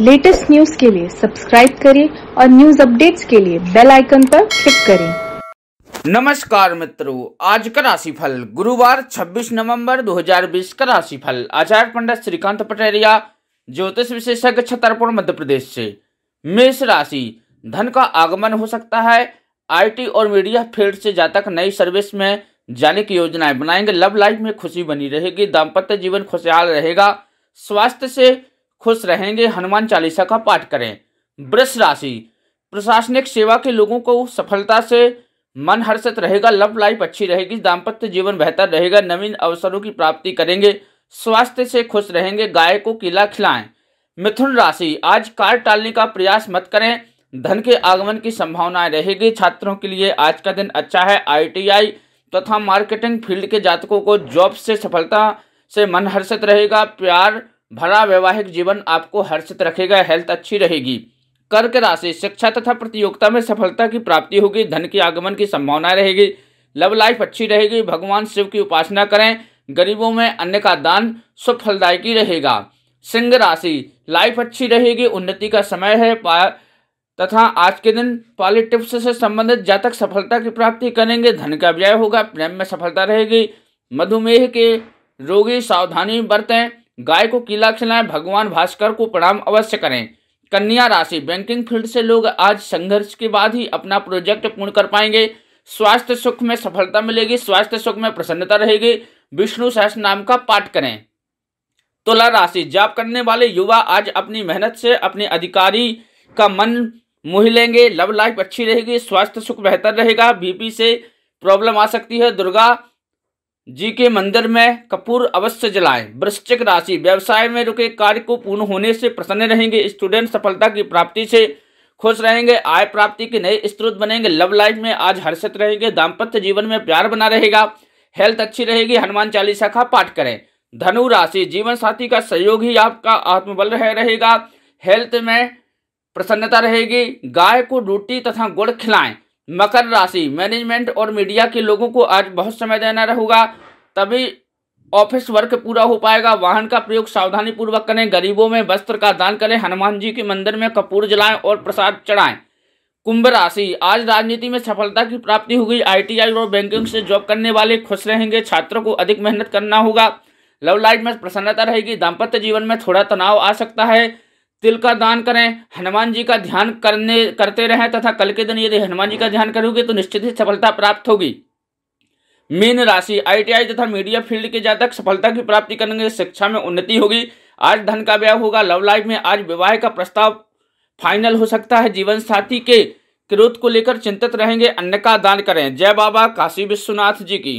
latest news के लिए subscribe करें और न्यूज अपडेट्स के लिए बेल आइकन पर क्लिक करें नमस्कार मित्रों आज का राशिफल गुरुवार 26 नवंबर 2020 का राशिफल आचार्य पंडित श्रीकांत पटेरिया ज्योतिष विशेषज्ञ छतरपुर मध्य प्रदेश से मेष राशि धन का आगमन हो सकता है आईटी और मीडिया फील्ड से जातक नई सर्विस में जाने की योजनाएं बनाएंगे लव लाइफ में खुशी बनी रहेगी दाम्पत्य जीवन खुशहाल रहेगा स्वास्थ्य से खुश रहेंगे हनुमान चालीसा का पाठ करें वृक्ष राशि प्रशासनिक सेवा के लोगों को सफलता से मन हर्षित रहेगा लव लाइफ अच्छी रहेगी दाम्पत्य जीवन बेहतर रहेगा नवीन अवसरों की प्राप्ति करेंगे स्वास्थ्य से खुश रहेंगे गाय को किला खिलाएं मिथुन राशि आज कार टालने का प्रयास मत करें धन के आगमन की संभावनाएं रहेगी छात्रों के लिए आज का दिन अच्छा है आईटीआई तथा मार्केटिंग फील्ड के जातकों को जॉब से सफलता से मन हर्षित रहेगा प्यार भरा वैवाहिक जीवन आपको हर्षित रखेगा हेल्थ अच्छी रहेगी कर्क राशि शिक्षा तथा प्रतियोगिता में सफलता की प्राप्ति होगी धन की आगमन की संभावना रहेगी लव लाइफ अच्छी रहेगी भगवान शिव की उपासना करें गरीबों में अन्य का दान सुफलदायकी रहेगा सिंह राशि लाइफ अच्छी रहेगी उन्नति का समय है तथा आज के दिन पॉलिटिक्स से संबंधित जातक सफलता की प्राप्ति करेंगे धन का व्यय होगा प्रेम में सफलता रहेगी मधुमेह के रोगी सावधानी बरतें गाय को किला खिलाएं भगवान भास्कर को प्रणाम अवश्य करें कन्या राशि बैंकिंग फील्ड से लोग आज संघर्ष के बाद ही अपना प्रोजेक्ट पूर्ण कर पाएंगे स्वास्थ्य सुख में सफलता मिलेगी स्वास्थ्य सुख में प्रसन्नता रहेगी विष्णु सहस नाम का पाठ करें तुला राशि जाप करने वाले युवा आज अपनी मेहनत से अपने अधिकारी का मन मोह लेंगे लव लाइफ अच्छी रहेगी स्वास्थ्य सुख बेहतर रहेगा बीपी से प्रॉब्लम आ सकती है दुर्गा जी के मंदिर में कपूर अवश्य जलाएं वृश्चिक राशि व्यवसाय में रुके कार्य को पूर्ण होने से प्रसन्न रहेंगे स्टूडेंट सफलता की प्राप्ति से खुश रहेंगे आय प्राप्ति के नए स्त्रोत बनेंगे लव लाइफ में आज हर्षित रहेंगे दाम्पत्य जीवन में प्यार बना रहेगा हेल्थ अच्छी रहेगी हनुमान चालीसा का पाठ करें धनु राशि जीवन साथी का सहयोग ही आपका आत्मबल रह रहेगा हेल्थ में प्रसन्नता रहेगी गाय को रोटी तथा गुड़ खिलाएं मकर राशि मैनेजमेंट और मीडिया के लोगों को आज बहुत समय देना रहेगा तभी ऑफिस वर्क पूरा हो पाएगा वाहन का प्रयोग सावधानी पूर्वक करें गरीबों में वस्त्र का दान करें हनुमान जी के मंदिर में कपूर जलाएं और प्रसाद चढ़ाएं कुंभ राशि आज राजनीति में सफलता की प्राप्ति होगी आईटीआई और बैंकिंग से जॉब करने वाले खुश रहेंगे छात्रों को अधिक मेहनत करना होगा लव लाइफ में प्रसन्नता रहेगी दाम्पत्य जीवन में थोड़ा तनाव आ सकता है तिल का दान करें हनुमान जी का ध्यान करने करते रहें तथा कल के दिन यदि हनुमान जी का ध्यान करोगे तो निश्चित ही सफलता प्राप्त होगी मीन राशि आईटीआई तथा मीडिया फील्ड के जातक सफलता की प्राप्ति करेंगे शिक्षा में उन्नति होगी आज धन का व्यय होगा लव लाइफ में आज विवाह का प्रस्ताव फाइनल हो सकता है जीवन साथी के क्रोध को लेकर चिंतित रहेंगे अन्न का दान करें जय बाबा काशी विश्वनाथ जी की